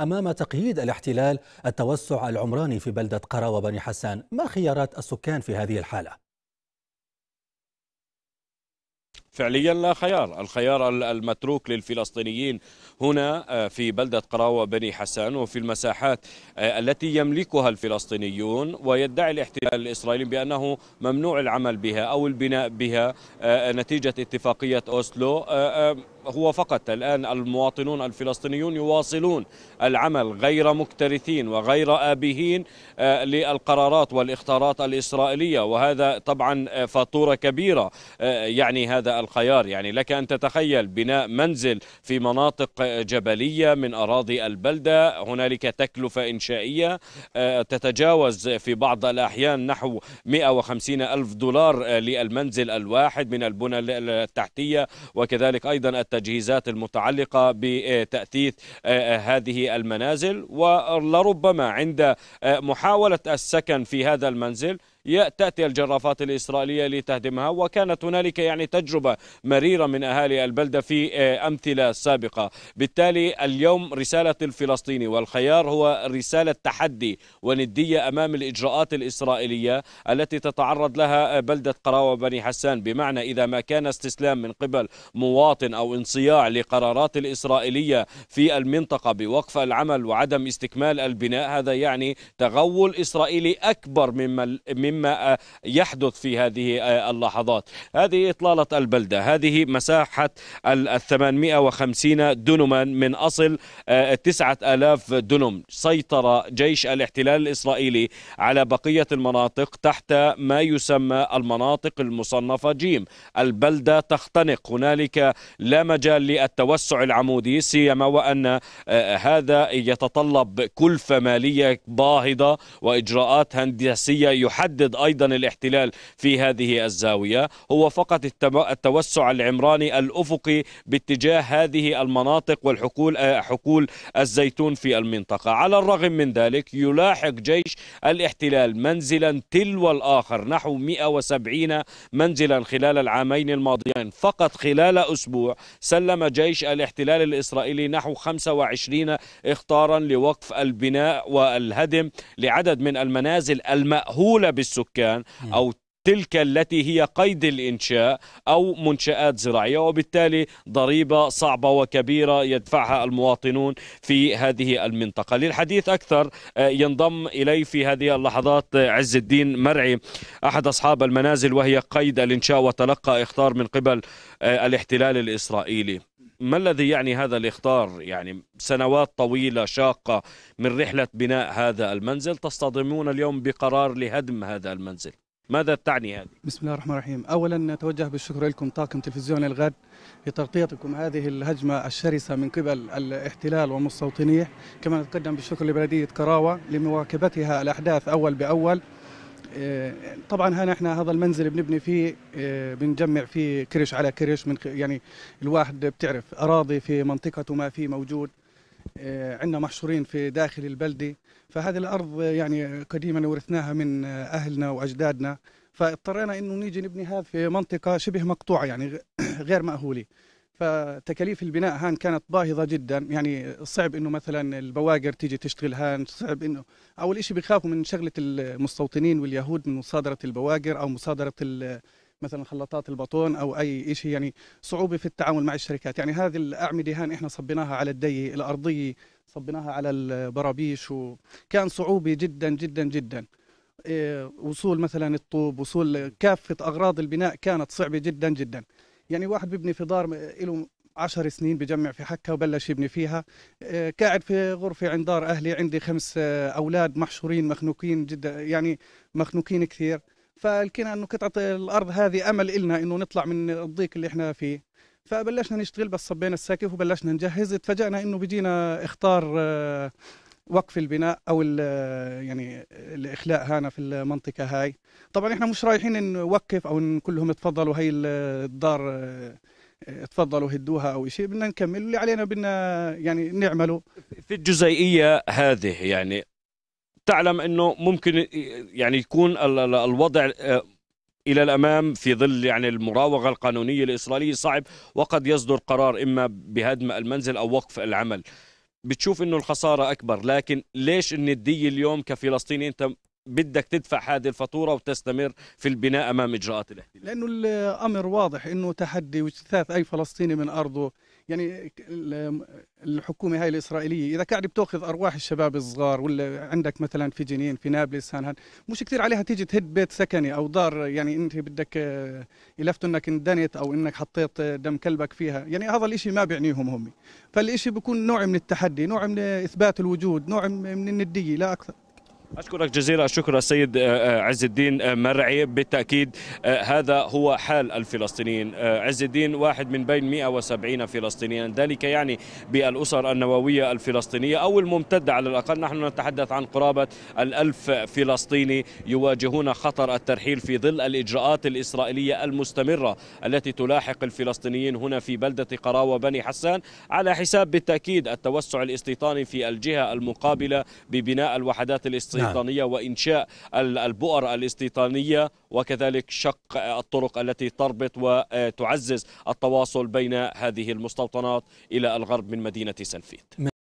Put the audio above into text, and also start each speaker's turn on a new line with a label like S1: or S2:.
S1: أمام تقييد الاحتلال التوسع العمراني في بلدة قرى وبني حسان ما خيارات السكان في هذه الحالة؟ فعليا لا خيار الخيار المتروك للفلسطينيين هنا آه، في بلدة قراوة بني حسان وفي المساحات آه، التي يملكها الفلسطينيون ويدعي الاحتلال الإسرائيلي بأنه ممنوع العمل بها أو البناء بها آه، نتيجة اتفاقية أوسلو هو فقط الآن المواطنون الفلسطينيون يواصلون العمل غير مكترثين وغير آبهين آه، للقرارات والاختارات الإسرائيلية وهذا طبعا آه، فاتورة كبيرة آه، يعني هذا الخيار يعني لك أن تتخيل بناء منزل في مناطق جبلية من أراضي البلدة هنالك تكلفة إنشائية تتجاوز في بعض الأحيان نحو 150 ألف دولار للمنزل الواحد من البنى التحتية وكذلك أيضا التجارة التجهيزات المتعلقة بتأثيث آه، آه، هذه المنازل ولربما عند آه، محاولة السكن في هذا المنزل تأتي الجرافات الإسرائيلية لتهدمها وكانت هنالك يعني تجربة مريرة من أهالي البلدة في آه، أمثلة سابقة بالتالي اليوم رسالة الفلسطيني والخيار هو رسالة تحدي وندية أمام الإجراءات الإسرائيلية التي تتعرض لها آه، بلدة قراوة بني حسان بمعنى إذا ما كان استسلام من قبل مواطن أو انصياع لقرارات الإسرائيلية في المنطقة بوقف العمل وعدم استكمال البناء هذا يعني تغول إسرائيلي أكبر مما مما آه، يحدث في هذه آه، اللحظات هذه إطلالة البلدة هذه مساحة ال 850 دنما من أصل 9000 آه، دنم سيطر جيش الاحتلال الإسرائيلي على بقية المناطق تحت ما يسمى المناطق المصنفة جيم البلدة تختنق هنالك لا مجال للتوسع العمودي سيما وأن هذا يتطلب كلفة مالية باهظة وإجراءات هندسية يحدد يهدد أيضا الاحتلال في هذه الزاوية هو فقط التوسع العمراني الأفقي باتجاه هذه المناطق والحقول آه، حقول الزيتون في المنطقة على الرغم من ذلك يلاحق جيش الاحتلال منزلا تلو الآخر نحو 170 منزلا خلال العامين الماضيين فقط خلال أسبوع سلم جيش الاحتلال الإسرائيلي نحو 25 اخطارا لوقف البناء والهدم لعدد من المنازل المأهولة بس السكان أو تلك التي هي قيد الإنشاء أو منشآت زراعية وبالتالي ضريبة صعبة وكبيرة يدفعها المواطنون في هذه المنطقة للحديث أكثر آه، ينضم إلي في هذه اللحظات آه، عز الدين مرعي أحد أصحاب المنازل وهي قيد الإنشاء وتلقى إخطار من قبل آه، الاحتلال الإسرائيلي ما الذي يعني هذا الإخطار يعني سنوات طويلة شاقة من رحلة بناء هذا المنزل تصطدمون اليوم بقرار لهدم هذا المنزل ماذا تعني هذه؟
S2: بسم الله الرحمن الرحيم أولا أتوجه بالشكر لكم طاقم تلفزيون الغد لتغطيتكم هذه الهجمة الشرسة من قبل الاحتلال ومستوطنيه كما نتقدم بالشكر لبلدية كراوة لمواكبتها الأحداث أول بأول آه، طبعا هنا احنا هذا المنزل بنبني فيه آه، بنجمع فيه كرش على كرش من يعني الواحد بتعرف اراضي في منطقته ما في موجود آه، عندنا محشورين في داخل البلده فهذه الارض يعني قديما ورثناها من اهلنا واجدادنا فاضطرينا انه نيجي نبني هذا في منطقه شبه مقطوعه يعني غير ماهوله فتكاليف البناء هان كانت باهظه جدا يعني صعب انه مثلا البواقر تيجي تشتغل هان صعب انه اول شيء بيخافوا من شغله المستوطنين واليهود من مصادره البواقر او مصادره مثلا خلاطات البطون او اي شيء يعني صعوبه في التعامل مع الشركات يعني هذه الاعمده هان احنا صبيناها على الدي الارضيه صبيناها على البرابيش وكان صعوبه جدا جدا جدا إيه، وصول مثلا الطوب وصول كافه اغراض البناء كانت صعبه جدا جدا يعني واحد بيبني في دار له عشر سنين بجمع في حكة وبلش يبني فيها آه، قاعد في غرفة عند دار أهلي عندي خمس آه، أولاد محشورين مخنوقين جدا يعني مخنوقين كثير فلقينا أنه قطعة الأرض هذه أمل إلنا أنه نطلع من الضيق اللي إحنا فيه فبلشنا نشتغل بس صبينا الساكف وبلشنا نجهز اتفاجئنا انه بيجينا اختار آه، وقف البناء او ال يعني الاخلاء هنا في المنطقه هاي طبعا احنا مش رايحين نوقف او نقول لهم تفضلوا هي الدار تفضلوا هدوها او شيء بدنا نكمل اللي علينا بدنا يعني نعمله في الجزئيه
S1: هذه يعني تعلم انه ممكن يعني يكون الوضع الى الامام في ظل يعني المراوغه القانونيه الاسرائيليه صعب وقد يصدر قرار اما بهدم المنزل او وقف العمل بتشوف انه الخساره اكبر لكن ليش النديه اليوم كفلسطيني انت بدك تدفع هذه الفاتوره وتستمر في البناء امام اجراءات الاحتلال
S2: لانه الامر واضح انه تحدي واجتثاث اي فلسطيني من ارضه يعني الحكومه هاي الاسرائيليه اذا قاعده بتاخذ ارواح الشباب الصغار ولا عندك مثلا في جنين في نابلس هان هان مش كثير عليها تيجي تهد بيت سكني او دار يعني انت بدك آه، يلفتوا انك اندنت او انك حطيت آه، دم كلبك فيها يعني هذا الاشي ما بيعنيهم هم فالاشي بيكون نوع من التحدي نوع من اثبات الوجود نوع من النديه لا اكثر
S1: أشكرك جزيل الشكر السيد آه، آه، عز الدين آه، مرعي بالتأكيد هذا هو حال الفلسطينيين عز الدين واحد من بين 170 فلسطينيا ذلك يعني بالأسر النووية الفلسطينية أو الممتدة على الأقل نحن نتحدث عن قرابة الألف فلسطيني يواجهون خطر الترحيل في ظل الإجراءات الإسرائيلية المستمرة التي تلاحق الفلسطينيين هنا في بلدة قراوة بني حسان على حساب بالتأكيد التوسع الاستيطاني في الجهة المقابلة ببناء الوحدات الاستيطانية الاستيطانيه نعم. وانشاء البؤر الاستيطانيه وكذلك شق الطرق التي تربط وتعزز التواصل بين هذه المستوطنات الى الغرب من مدينه سنفيت